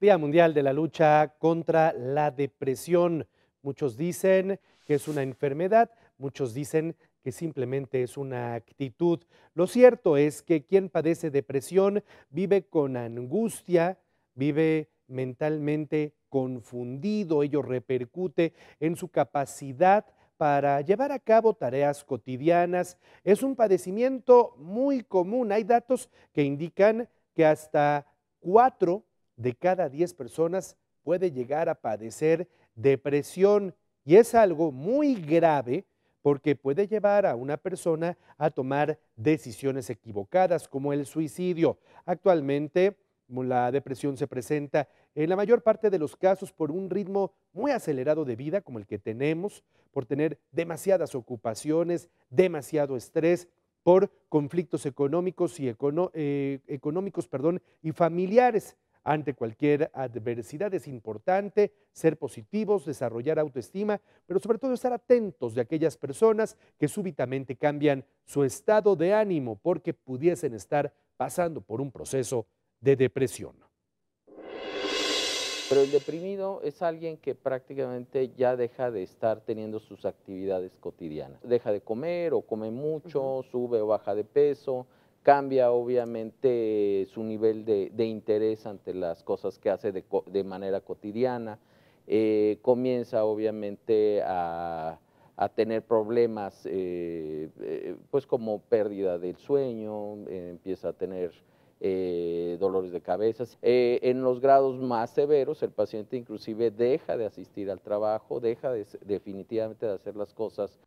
Día Mundial de la Lucha contra la Depresión. Muchos dicen que es una enfermedad, muchos dicen que simplemente es una actitud. Lo cierto es que quien padece depresión vive con angustia, vive mentalmente confundido, ello repercute en su capacidad para llevar a cabo tareas cotidianas. Es un padecimiento muy común. Hay datos que indican que hasta cuatro de cada 10 personas puede llegar a padecer depresión y es algo muy grave porque puede llevar a una persona a tomar decisiones equivocadas como el suicidio. Actualmente mm, la depresión se presenta en la mayor parte de los casos por un ritmo muy acelerado de vida como el que tenemos, por tener demasiadas ocupaciones, demasiado estrés, por conflictos económicos y, eh, económicos, perdón, y familiares. Ante cualquier adversidad es importante ser positivos, desarrollar autoestima, pero sobre todo estar atentos de aquellas personas que súbitamente cambian su estado de ánimo porque pudiesen estar pasando por un proceso de depresión. Pero el deprimido es alguien que prácticamente ya deja de estar teniendo sus actividades cotidianas. Deja de comer o come mucho, sube o baja de peso, cambia obviamente su nivel de, interés ante las cosas que hace de, manera cotidiana, eh, comienza obviamente a, tener problemas, eh, eh, pues como pérdida del sueño, empieza a tener dolores de cabeza. en los grados más severos, el paciente inclusive deja de asistir al trabajo, deja definitivamente de hacer las cosas